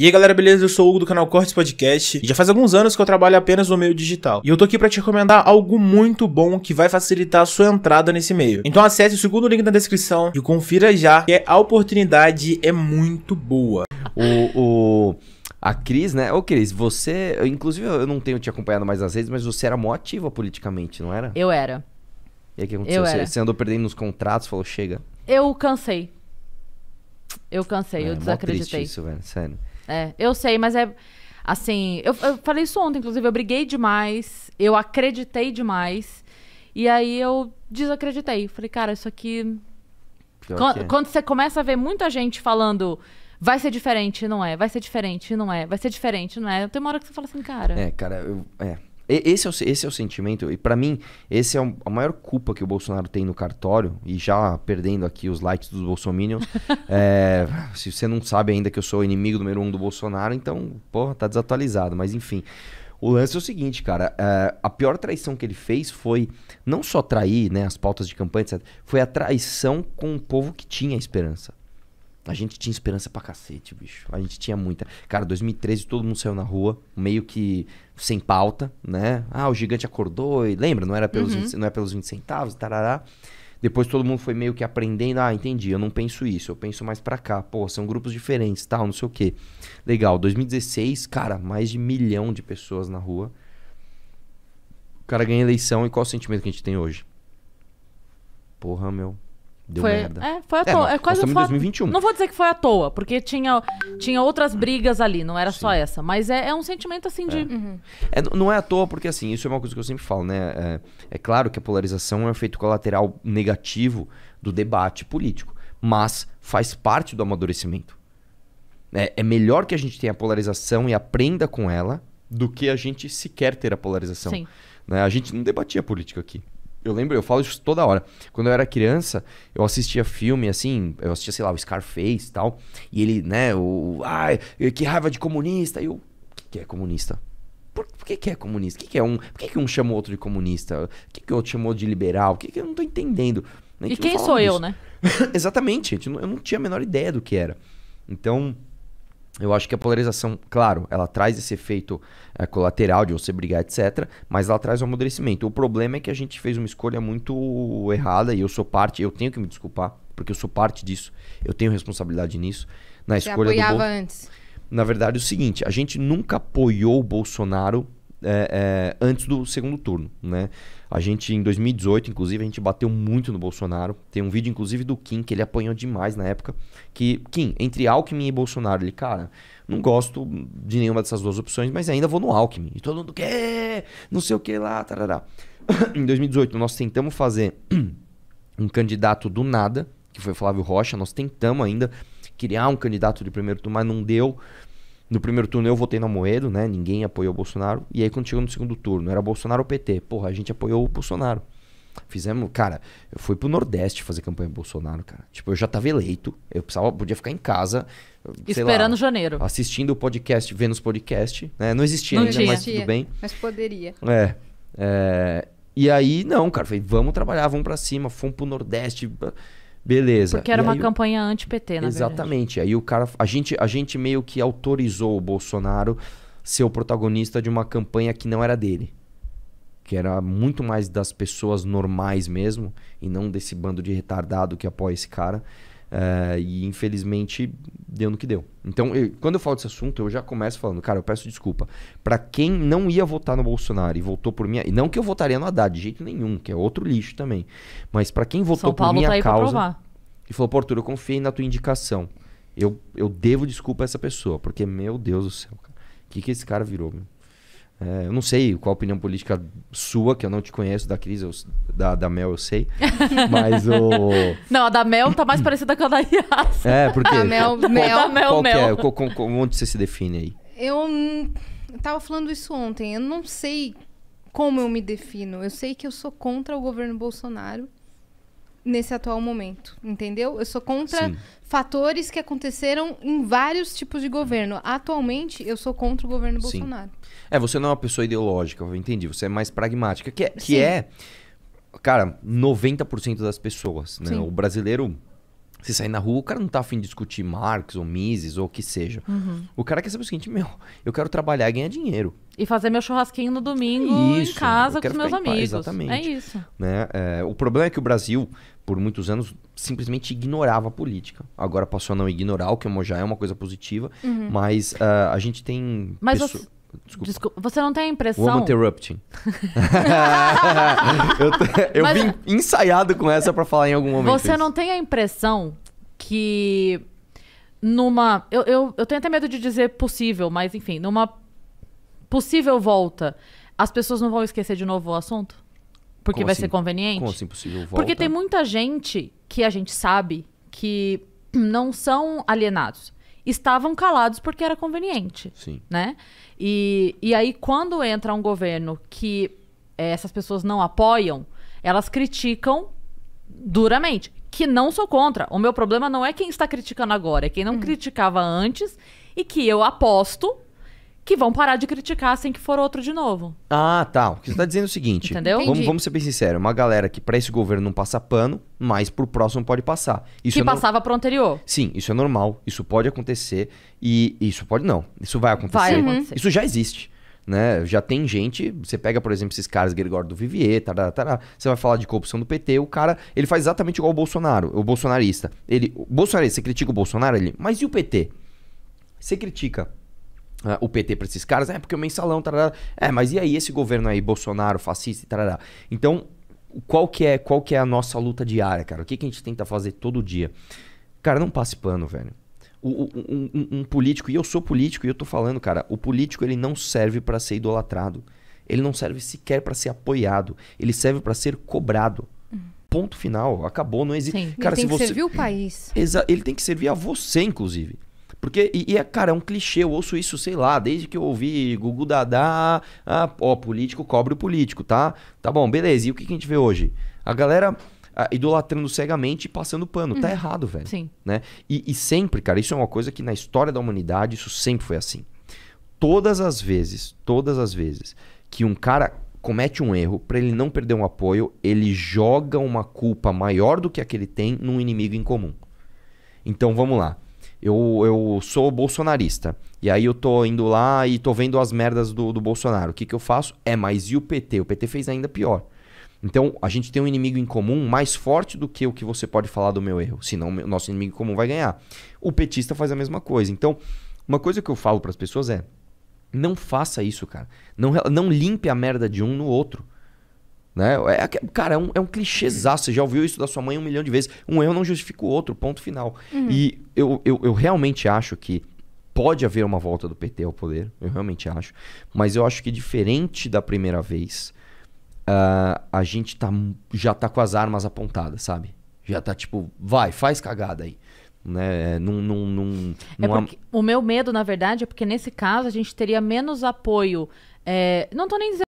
E aí galera, beleza? Eu sou o Hugo do canal Cortes Podcast e já faz alguns anos que eu trabalho apenas no meio digital. E eu tô aqui pra te recomendar algo muito bom que vai facilitar a sua entrada nesse meio. Então acesse o segundo link na descrição e confira já, que a oportunidade é muito boa. O... o... A Cris, né? Ô, Cris, você. Eu, inclusive, eu não tenho te acompanhado mais nas redes, mas você era mó ativa politicamente, não era? Eu era. E aí, o que aconteceu? Você, você andou perdendo nos contratos, falou, chega. Eu cansei. Eu cansei, é, eu desacreditei. Mó isso, velho, sério. É, eu sei, mas é. Assim, eu, eu falei isso ontem, inclusive. Eu briguei demais, eu acreditei demais. E aí eu desacreditei. Falei, cara, isso aqui. Quando, é. quando você começa a ver muita gente falando. Vai ser diferente, não é? Vai ser diferente, não é? Vai ser diferente, não é? Tem uma hora que você fala assim, cara. É, cara, eu. É. Esse é o, esse é o sentimento, e para mim, esse é a maior culpa que o Bolsonaro tem no cartório, e já perdendo aqui os likes dos bolsominions, é, se você não sabe ainda que eu sou o inimigo número um do Bolsonaro, então, porra, tá desatualizado, mas enfim. O lance é o seguinte, cara, é, a pior traição que ele fez foi não só trair né, as pautas de campanha, etc., foi a traição com o povo que tinha esperança. A gente tinha esperança pra cacete, bicho. A gente tinha muita. Cara, 2013 todo mundo saiu na rua, meio que sem pauta, né? Ah, o gigante acordou e lembra, não era pelos, uhum. 20, não é pelos 20 centavos, tarará. Depois todo mundo foi meio que aprendendo, ah, entendi, eu não penso isso, eu penso mais para cá. Pô, são grupos diferentes, tal, não sei o quê. Legal, 2016, cara, mais de milhão de pessoas na rua. O cara ganha eleição e qual o sentimento que a gente tem hoje? Porra, meu, Deu foi, merda. É, foi à é, toa. É, quase foi 2021. Não vou dizer que foi à toa, porque tinha, tinha outras hum. brigas ali, não era Sim. só essa. Mas é, é um sentimento assim de. É. Uhum. É, não é à toa, porque assim, isso é uma coisa que eu sempre falo, né? É, claro que a polarização é um efeito colateral negativo do debate político, mas faz parte do amadurecimento. É, é melhor que a gente tenha a polarização e aprenda com ela do que a gente sequer ter a polarização. Sim. Né? A gente não debatia política aqui. Eu lembro, eu falo isso toda hora. Quando eu era criança, eu assistia filme assim, eu assistia, sei lá, o Scarface e tal. E ele, né, o. Ai, que raiva de comunista. E eu. O que, que é comunista? Por, por, que, que é comunista? O que, que é um. Por que, que um chamou outro de comunista? O que, que outro chamou de liberal? O que, que eu não tô entendendo? e quem sou disso. eu, né? Exatamente, gente. Eu não tinha a menor ideia do que era. Então. Eu acho que a polarização, claro, ela traz esse efeito é, colateral de você brigar, etc. Mas ela traz um amadurecimento. O problema é que a gente fez uma escolha muito errada e eu sou parte, eu tenho que me desculpar, porque eu sou parte disso. Eu tenho responsabilidade nisso. Na você escolha apoiava do Bol... antes. Na verdade, é o seguinte: a gente nunca apoiou o Bolsonaro é, antes do segundo turno, né? A gente, em 2018, inclusive, a gente bateu muito no Bolsonaro. Tem um vídeo, inclusive, do Kim, que ele apanhou demais na época. Que, Kim, entre Alckmin e Bolsonaro, ele, cara, não gosto de nenhuma dessas duas opções, mas ainda vou no Alckmin. E todo mundo, quer Não sei o que lá, tarará. em 2018, nós tentamos fazer um candidato do nada, que foi Flávio Rocha. Nós tentamos ainda criar um candidato de primeiro turno, mas não deu. No primeiro turno eu votei na Moedo, né? Ninguém apoiou o Bolsonaro. E aí quando chegou no segundo turno, era Bolsonaro ou PT. Porra, a gente apoiou o Bolsonaro. Fizemos, cara, eu fui pro Nordeste fazer campanha Bolsonaro, cara. Tipo, eu já tava eleito, eu precisava, podia ficar em casa. Esperando lá, janeiro. Assistindo o podcast, vendo os podcasts, né? Não existia Não ainda, mas tudo bem. Mas poderia. É, é. E aí, não, cara, falei, vamos trabalhar, vamos pra cima, fomos pro Nordeste. Beleza. Porque era e uma aí, campanha anti-PT, né? Exatamente. Verdade. Aí o cara. A gente, a gente meio que autorizou o Bolsonaro ser o protagonista de uma campanha que não era dele. Que era muito mais das pessoas normais mesmo, e não desse bando de retardado que apoia esse cara. Uh, e infelizmente deu no que deu. Então, eu, quando eu falo desse assunto, eu já começo falando, cara, eu peço desculpa para quem não ia votar no Bolsonaro e votou por minha, e não que eu votaria no Haddad de jeito nenhum, que é outro lixo também, mas para quem votou por minha tá causa e falou, Porto, eu confiei na tua indicação. Eu, eu devo desculpa a essa pessoa, porque meu Deus do céu, o que que esse cara virou, meu? É, eu não sei qual a opinião política sua, que eu não te conheço, da Cris, eu, da, da Mel eu sei. Mas o. Não, a da Mel tá mais parecida com a da Iaça. É, porque. A Mel, qual, é? Mel, qual, é? Mel. Qual Mel. É? onde você se define aí? Eu, eu tava falando isso ontem. Eu não sei como eu me defino. Eu sei que eu sou contra o governo Bolsonaro nesse atual momento, entendeu? Eu sou contra Sim. fatores que aconteceram em vários tipos de governo. Atualmente, eu sou contra o governo Sim. Bolsonaro. É, você não é uma pessoa ideológica, eu entendi. Você é mais pragmática, que é, que é cara, 90% das pessoas, né? O brasileiro você sair na rua, o cara não tá afim de discutir Marx ou Mises ou o que seja. Uhum. O cara quer saber o seguinte, meu, eu quero trabalhar e ganhar dinheiro. E fazer meu churrasquinho no domingo é isso, em casa com os meus amigos. Paz, exatamente. É isso. Né? É, o problema é que o Brasil, por muitos anos, simplesmente ignorava a política. Agora passou a não ignorar, o que já é uma coisa positiva, uhum. mas uh, a gente tem. Mas pessoa... você Desculpa. Desculpa. Você não tem a impressão. Woman interrupting. eu eu Mas... vim ensaiado com essa para falar em algum momento. Você isso. não tem a impressão que numa. Eu, eu, eu tenho até medo de dizer possível, mas enfim, numa possível volta, as pessoas não vão esquecer de novo o assunto? Porque Como vai assim? ser conveniente? Como assim possível volta? Porque tem muita gente que a gente sabe que não são alienados estavam calados porque era conveniente. Sim. Né? E, e aí, quando entra um governo que é, essas pessoas não apoiam, elas criticam duramente. Que não sou contra. O meu problema não é quem está criticando agora, é quem não hum. criticava antes e que eu aposto que vão parar de criticar assim que for outro de novo. Ah, tá. O que você está dizendo é o seguinte. Entendeu? Vamos, vamos, ser bem sinceros. Uma galera que para esse governo não passa pano, mas pro próximo pode passar. Isso que é passava no... pro anterior. Sim, isso é normal. Isso pode acontecer. E isso pode não. Isso vai acontecer. Vai acontecer. Isso já existe. Né? Já tem gente, você pega, por exemplo, esses caras, Gregório do Vivier, tará, tará, você vai falar de corrupção do PT, o cara, ele faz exatamente igual o Bolsonaro, o bolsonarista. Ele, o bolsonarista, você critica o Bolsonaro ali, mas e o PT? Você critica. Uh, o PT para esses caras, é porque o mensalão, tarará. É, mas e aí esse governo aí, Bolsonaro, fascista, tarará. Então, qual que é, qual que é a nossa luta diária, cara? O que, que a gente tenta fazer todo dia? Cara, não passe pano, velho. O, um, um, político, e eu sou político e eu tô falando, cara, o político ele não serve para ser idolatrado. Ele não serve sequer para ser apoiado. Ele serve para ser cobrado. Uhum. Ponto final. Acabou, não existe. Sim. Cara, ele tem se que você... servir o país. Exa... Ele tem que servir a você, inclusive. Porque, e, e, é, cara, é um clichê, eu ouço isso, sei lá, desde que eu ouvi Gugu Dadá, ah, ó, político cobre o político, tá? Tá bom, beleza. E o que, que a gente vê hoje? A galera ah, idolatrando cegamente e passando pano. Tá uhum. Tá errado, velho. Sim. Né? E, e sempre, cara, isso é uma coisa que na história da humanidade, isso sempre foi assim. Todas as vezes, todas as vezes que um cara comete um erro, para ele não perder um apoio, ele joga uma culpa maior do que a que ele tem num inimigo em comum. Então, vamos lá eu, eu sou bolsonarista. E aí eu tô indo lá e tô vendo as merdas do, do Bolsonaro. O que, que eu faço? É, mas e o PT? O PT fez ainda pior. Então, a gente tem um inimigo em comum mais forte do que o que você pode falar do meu erro. Senão, o nosso inimigo em comum vai ganhar. O petista faz a mesma coisa. Então, uma coisa que eu falo para as pessoas é: não faça isso, cara. Não, não limpe a merda de um no outro. Né? É, cara, é um, é um clichêzaço. Você já ouviu isso da sua mãe um milhão de vezes. Um erro não justifica o outro, ponto final. Uhum. E eu, eu, eu realmente acho que pode haver uma volta do PT ao poder, eu realmente acho. Mas eu acho que diferente da primeira vez, uh, a gente tá, já tá com as armas apontadas, sabe? Já tá tipo, vai, faz cagada aí. Né? Num, num, num, é numa... o meu medo, na verdade, é porque nesse caso a gente teria menos apoio. É, não tô nem dizendo